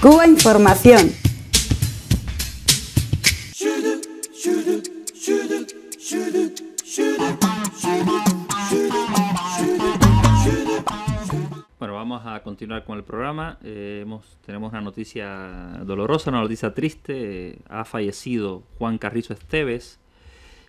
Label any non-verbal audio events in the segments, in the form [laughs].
Cuba Información. Bueno, vamos a continuar con el programa. Eh, tenemos una noticia dolorosa, una noticia triste. ha fallecido Juan Carrizo Esteves,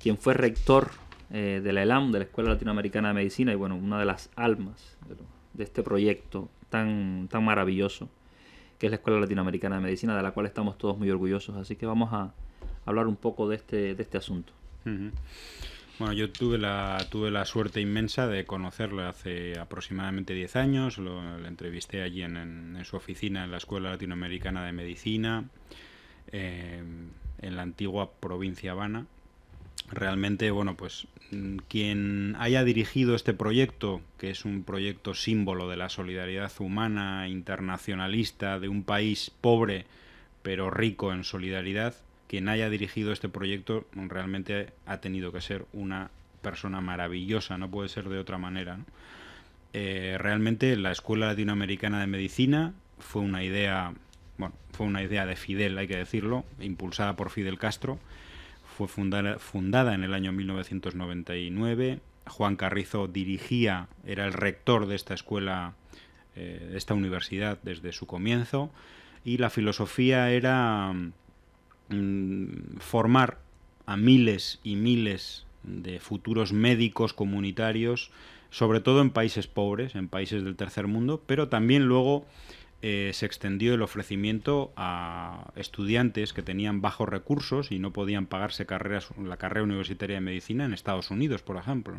quien fue rector eh, de la ELAM, de la Escuela Latinoamericana de Medicina, y bueno, una de las almas de, de este proyecto tan, tan maravilloso que es la Escuela Latinoamericana de Medicina, de la cual estamos todos muy orgullosos. Así que vamos a hablar un poco de este, de este asunto. Bueno, yo tuve la, tuve la suerte inmensa de conocerlo hace aproximadamente 10 años. Lo, entrevisté allí en, su oficina en la Escuela Latinoamericana de Medicina, eh, en la antigua provincia Habana, realmente, bueno, pues mm, quien haya dirigido este proyecto, que es un proyecto símbolo de la solidaridad humana, internacionalista, de un país pobre pero rico en solidaridad, quien haya dirigido este proyecto realmente ha tenido que ser una persona maravillosa, no puede ser de otra manera. Eh, realmente la Escuela Latinoamericana de Medicina fue una idea, bueno, fue una idea de Fidel, hay que decirlo, impulsada por Fidel Castro, fue fundada, fundada en el año 1999. Juan Carrizo dirigía, era el rector de esta escuela, eh, de esta universidad desde su comienzo, y la filosofía era mm, formar a miles y miles de futuros médicos comunitarios, sobre todo en países pobres, en países del tercer mundo, pero también luego eh, se extendió el ofrecimiento a estudiantes que tenían bajos recursos y no podían pagarse carreras, la carrera universitaria de medicina en Estados Unidos, por ejemplo.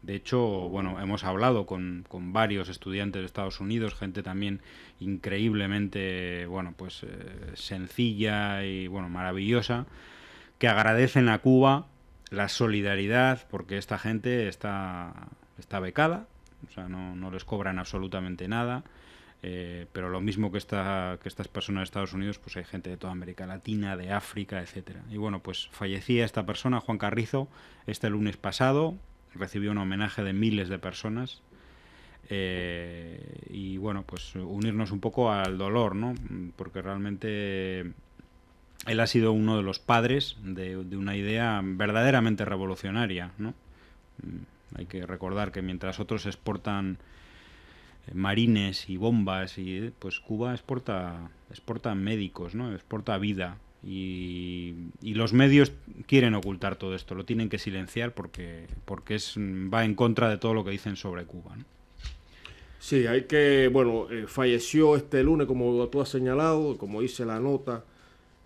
De hecho, bueno, hemos hablado con, varios estudiantes de Estados Unidos, gente también increíblemente, bueno, pues eh, sencilla y, bueno, maravillosa, que agradecen a Cuba la solidaridad porque esta gente está, becada, o sea, no, no les cobran absolutamente nada eh, pero lo mismo que, estas personas de Estados Unidos, pues hay gente de toda América Latina, de África, etcétera. Y bueno, pues fallecía esta persona, Juan Carrizo, este lunes pasado, recibió un homenaje de miles de personas. Eh, y bueno, pues unirnos un poco al dolor, ¿no? Porque realmente él ha sido uno de los padres de, de una idea verdaderamente revolucionaria, ¿no? Mm, hay que recordar que mientras otros exportan marines y bombas y pues Cuba exporta exporta médicos no exporta vida y, los medios quieren ocultar todo esto lo tienen que silenciar porque porque es va en contra de todo lo que dicen sobre Cuba sí hay que bueno eh, falleció este lunes como tú has señalado como dice la nota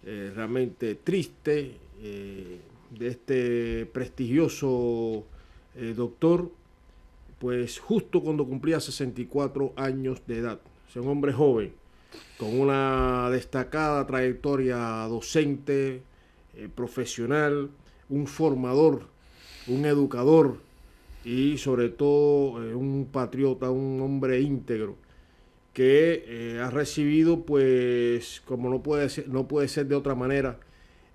eh, realmente triste eh, de este prestigioso doctor pues justo cuando cumplía 64 años de edad. Es un hombre joven, con una destacada trayectoria docente, eh, profesional, un formador, un educador y sobre todo eh, un patriota, un hombre íntegro que eh, ha recibido, pues, como no puede ser, no puede ser de otra manera,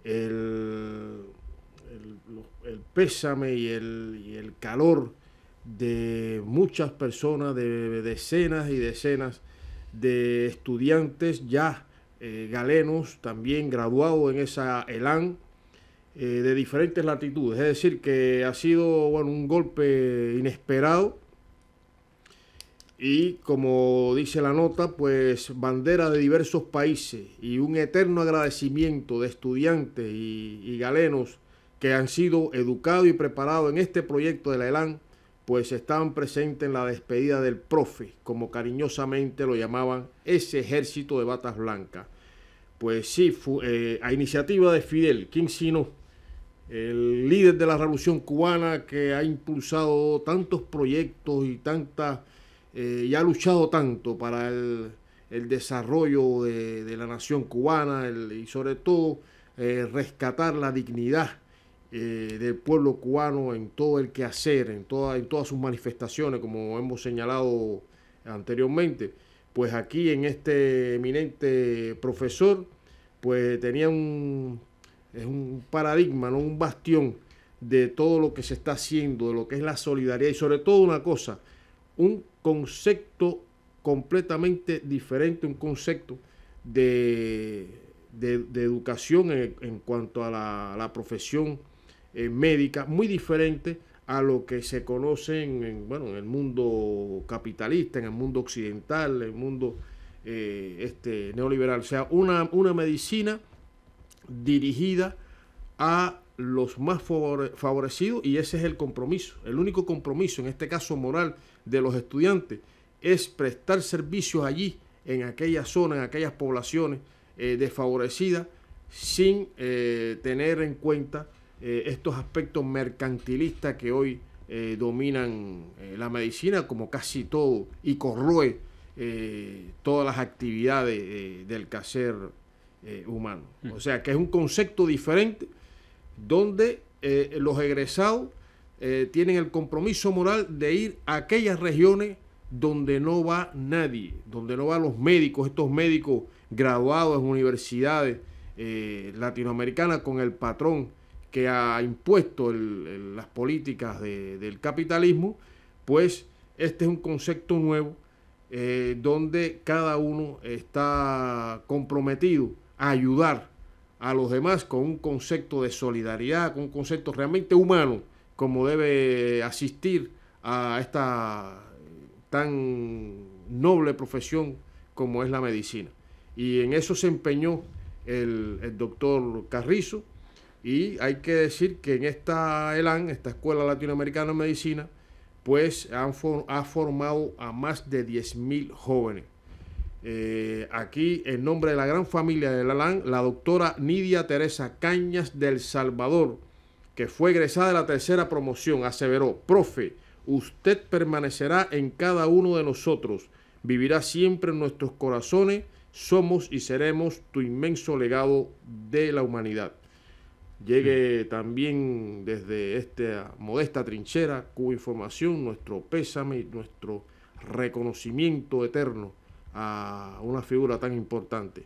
el, el, el pésame y el, y el calor de muchas personas, de decenas y decenas de estudiantes ya eh, galenos, también graduados en esa ELAN, eh, de diferentes latitudes. Es decir, que ha sido un golpe inesperado y como dice la nota, pues bandera de diversos países y un eterno agradecimiento de estudiantes y, y galenos que han sido educados y preparados en este proyecto de la ELAN pues estaban presentes en la despedida del profe, como cariñosamente lo llamaban ese ejército de batas blancas. Pues sí, fue, eh, a iniciativa de Fidel sino el líder de la revolución cubana que ha impulsado tantos proyectos y eh, y ha luchado tanto para el, desarrollo de, la nación cubana y sobre todo eh, rescatar la dignidad eh, del pueblo cubano en todo el quehacer, en, toda, en todas sus manifestaciones, como hemos señalado anteriormente. Pues aquí en este eminente profesor, pues tenía un, paradigma, ¿no? un bastión de todo lo que se está haciendo, de lo que es la solidaridad y sobre todo una cosa, un concepto completamente diferente, un concepto de, educación en, cuanto a la, la profesión eh, médica muy diferente a lo que se conoce en, el mundo capitalista, en el mundo occidental, en el mundo eh, este, neoliberal. O sea, una, medicina dirigida a los más favorecidos y ese es el compromiso. El único compromiso, en este caso moral, de los estudiantes es prestar servicios allí, en aquella zona en aquellas poblaciones eh, desfavorecidas, sin tener en cuenta eh, estos aspectos mercantilistas que hoy eh, dominan eh, la medicina como casi todo y corroe todas las actividades del quehacer humano. Mm. O sea que es un concepto diferente donde los egresados tienen el compromiso moral de ir a aquellas regiones donde no va nadie, donde no van los médicos, estos médicos graduados en universidades latinoamericanas con el patrón que ha impuesto las políticas del capitalismo, pues este es un concepto nuevo eh, donde cada uno está comprometido a ayudar a los demás con un concepto de solidaridad, con un concepto realmente humano, como debe asistir a esta tan noble profesión como es la medicina. Y en eso se empeñó el, el doctor Carrizo, y hay que decir que en esta ELAN, esta Escuela Latinoamericana de Medicina, pues han ha formado a más de 10.000 jóvenes. Eh, aquí, en nombre de la gran familia de e la LAN, la doctora Nidia Teresa Cañas del Salvador, que fue egresada de la tercera promoción, aseveró, profe, usted permanecerá en cada uno de nosotros, vivirá siempre en nuestros corazones, somos y seremos tu inmenso legado de la humanidad. Llegue también desde esta modesta trinchera, cuya información, nuestro pésame y nuestro reconocimiento eterno a una figura tan importante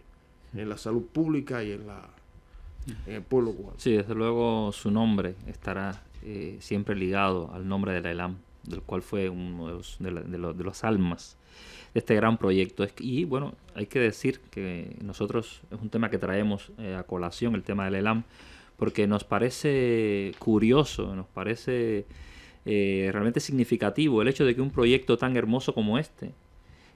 en la salud pública y en, la, el pueblo cubano. Sí, desde luego su nombre estará eh, siempre ligado al nombre de la ELAM, del cual fue uno de los, almas de este gran proyecto. Y bueno, hay que decir que nosotros es un tema que traemos eh, a colación, el tema del ELAM, porque nos parece curioso, nos parece eh, realmente significativo el hecho de que un proyecto tan hermoso como este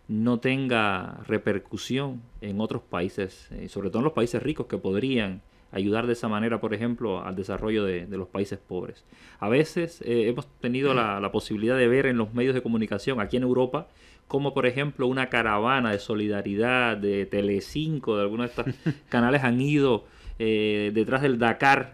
no tenga repercusión en otros países, eh, sobre todo en los países ricos que podrían ayudar de esa manera, por ejemplo, al desarrollo de, los países pobres. A veces eh, hemos tenido la, la, posibilidad de ver en los medios de comunicación aquí en Europa como, por ejemplo, una caravana de solidaridad de Telecinco, de algunos de estos [laughs] canales han ido eh, detrás del Dakar,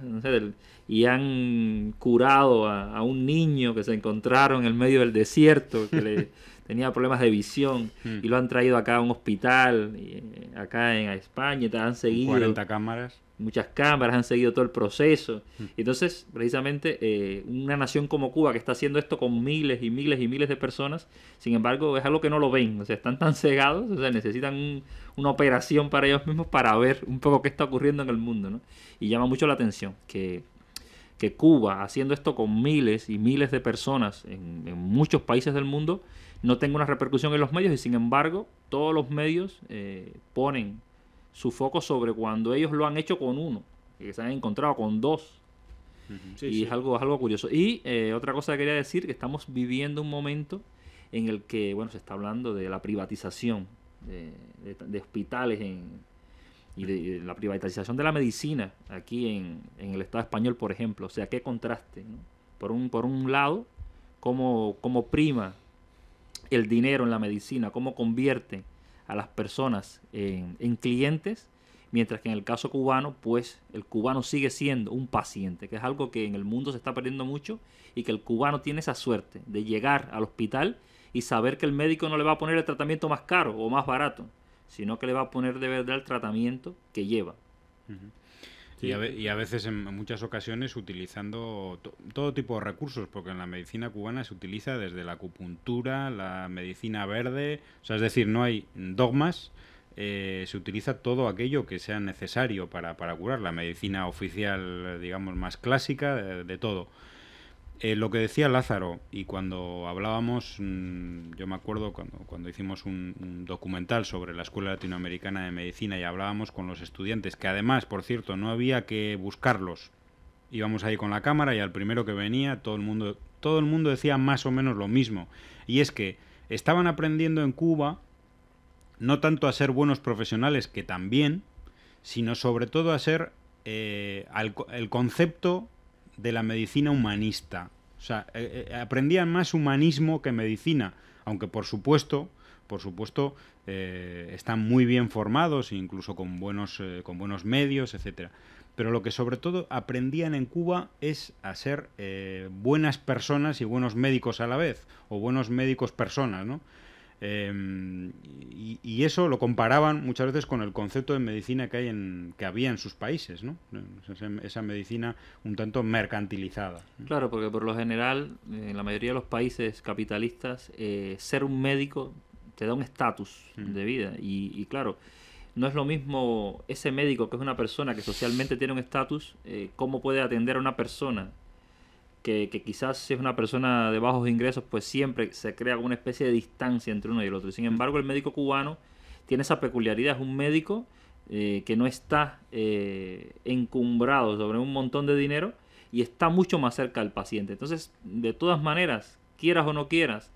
y han curado a, un niño que se encontraron en el medio del desierto, que [laughs] tenía problemas de visión, mm. y lo han traído acá a un hospital, eh, acá en España, te han seguido. 40 cámaras muchas cámaras han seguido todo el proceso. Mm. Entonces, precisamente, eh, una nación como Cuba que está haciendo esto con miles y miles y miles de personas, sin embargo, es algo que no lo ven, o sea, están tan cegados, o sea, necesitan una operación para ellos mismos para ver un poco qué está ocurriendo en el mundo, ¿no? Y llama mucho la atención que, que Cuba, haciendo esto con miles y miles de personas en, muchos países del mundo, no tenga una repercusión en los medios y sin embargo todos los medios eh, ponen su foco sobre cuando ellos lo han hecho con uno, que se han encontrado con dos. y Es, algo, algo curioso. Y eh, otra cosa que quería decir, que estamos viviendo un momento en el que, bueno, se está hablando de la privatización de, hospitales y de, la privatización de la medicina aquí en, el Estado español, por ejemplo. O sea, qué contraste. Por, un, por un lado, cómo, cómo prima el dinero en la medicina, cómo convierte a las personas en, clientes, mientras que en el caso cubano, pues el cubano sigue siendo un paciente, que es algo que en el mundo se está perdiendo mucho y que el cubano tiene esa suerte de llegar al hospital y saber que el médico no le va a poner el tratamiento más caro o más barato, sino que le va a poner de verdad el tratamiento que lleva. Y, a, veces, en muchas ocasiones, utilizando todo tipo de recursos, porque en la medicina cubana se utiliza desde la acupuntura, la medicina verde, o sea, es decir, no hay dogmas, eh, se utiliza todo aquello que sea necesario para, para, curar, la medicina oficial, digamos, más clásica, eh, de todo. Eh, lo que decía Lázaro, y cuando hablábamos, mm, yo me acuerdo cuando, cuando hicimos un, documental sobre la Escuela Latinoamericana de Medicina y hablábamos con los estudiantes, que además, por cierto, no había que buscarlos. Íbamos ahí con la cámara y al primero que venía todo el mundo, todo el mundo decía más o menos lo mismo. Y es que estaban aprendiendo en Cuba no tanto a ser buenos profesionales, que también, sino sobre todo a ser eh, el concepto de la medicina humanista. O sea, eh, eh, aprendían más humanismo que medicina, aunque por supuesto, por supuesto, eh, están muy bien formados, incluso con buenos, con buenos medios, etc. Pero lo que sobre todo aprendían en Cuba es a ser buenas personas y buenos médicos a la vez, o buenos médicos personas, ¿no? Em, y, eso lo comparaban muchas veces con el concepto de medicina que, hay en, que había en sus países, ¿no? Eh, esa, medicina un tanto mercantilizada. Claro, porque por lo general, en la mayoría de los países capitalistas, eh, ser un médico te da un estatus mm. de vida. Y, claro, no es lo mismo ese médico que es una persona que socialmente tiene un estatus, eh, cómo puede atender a una persona que, quizás si es una persona de bajos ingresos, pues siempre se crea alguna especie de distancia entre uno y el otro. Sin mm. embargo, el médico cubano tiene esa peculiaridad, es un médico eh, que no está eh, encumbrado sobre un montón de dinero y está mucho más cerca del paciente. Entonces, de todas maneras, quieras o no quieras,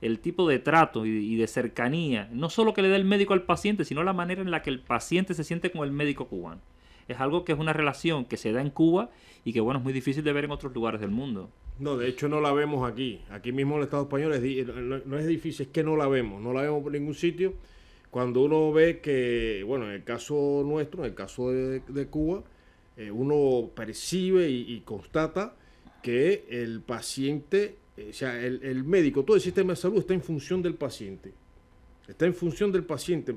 el tipo de trato y, de cercanía, no solo que le da el médico al paciente, sino la manera en la que el paciente se siente con el médico cubano es algo que es una relación que se da en Cuba y que, bueno, es muy difícil de ver en otros lugares del mundo. No, de hecho no la vemos aquí. Aquí mismo en el Estado español eh, no es difícil, es que no la vemos. No la vemos por ningún sitio. Cuando uno ve que, bueno, en el caso nuestro, en el caso de, Cuba, eh, uno percibe y, constata que el paciente, eh, o sea, el, médico, todo el sistema de salud está en función del paciente. Está en función del paciente,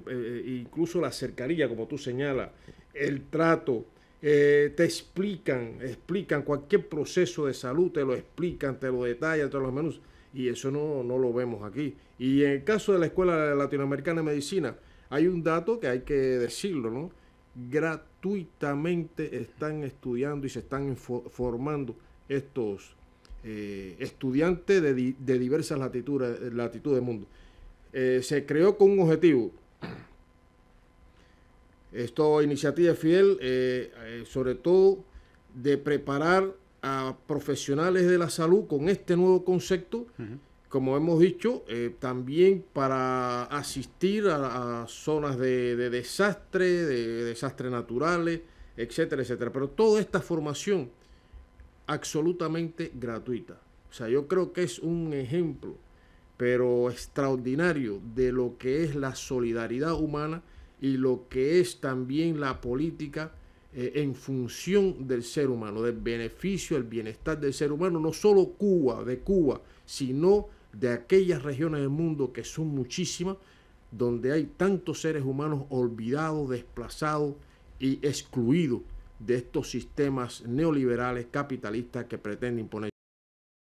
incluso la cercanía, como tú señalas, el trato, eh, te explican, explican cualquier proceso de salud, te lo explican, te lo detallan, te los menús. Y eso no, no lo vemos aquí. Y en el caso de la Escuela Latinoamericana de Medicina, hay un dato que hay que decirlo, ¿no? Gratuitamente están estudiando y se están formando estos eh, estudiantes de, diversas latitudes, eh, latitudes del mundo. se creó con un objetivo, esto iniciativa fiel, eh, eh, sobre todo de preparar a profesionales de la salud con este nuevo concepto, como hemos dicho, eh, también para asistir a, zonas de, de, desastre, de desastres naturales, etcétera, etcétera. Pero toda esta formación absolutamente gratuita. O sea, yo creo que es un ejemplo, pero extraordinario, de lo que es la solidaridad humana y lo que es también la política eh, en función del ser humano, del beneficio, el bienestar del ser humano, no solo Cuba, de Cuba, sino de aquellas regiones del mundo que son muchísimas, donde hay tantos seres humanos olvidados, desplazados y excluidos de estos sistemas neoliberales capitalistas que pretenden imponer.